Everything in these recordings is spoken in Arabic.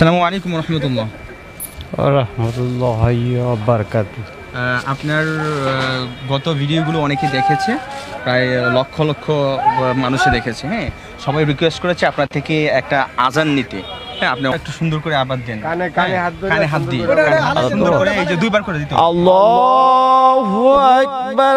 সালামু আলাইকুম রহমতুল্লাহ রহমতুল্লাহ আপনার গত ভিডিওগুলো অনেকে দেখেছে প্রায় লক্ষ লক্ষ মানুষে দেখেছে হ্যাঁ সবাই রিকোয়েস্ট করেছে আপনার থেকে একটা আজান নিতে হ্যাঁ আপনি একটু সুন্দর করে আবার দেন কানে কানে হ্যাঁ, হাত কানে হাত দিয়ে সুন্দর করে এই যে দুইবার করে দিতে আল্লাহু আকবার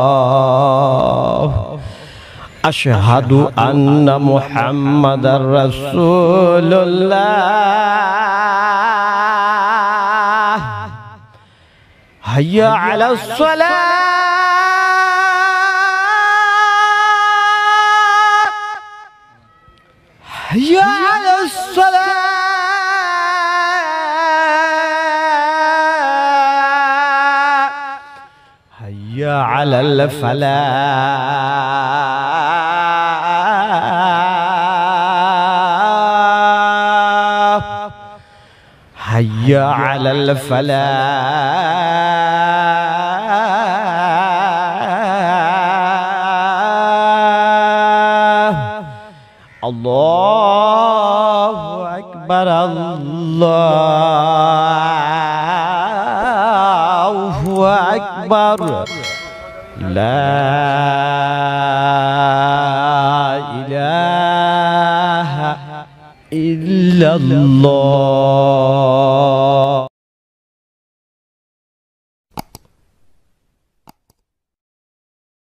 أشهد أن محمد رسول الله هيا على الصلاة هيا على الصلاة هيا على الفلاح حي على الفلاح الله أكبر الله أكبر لا illallah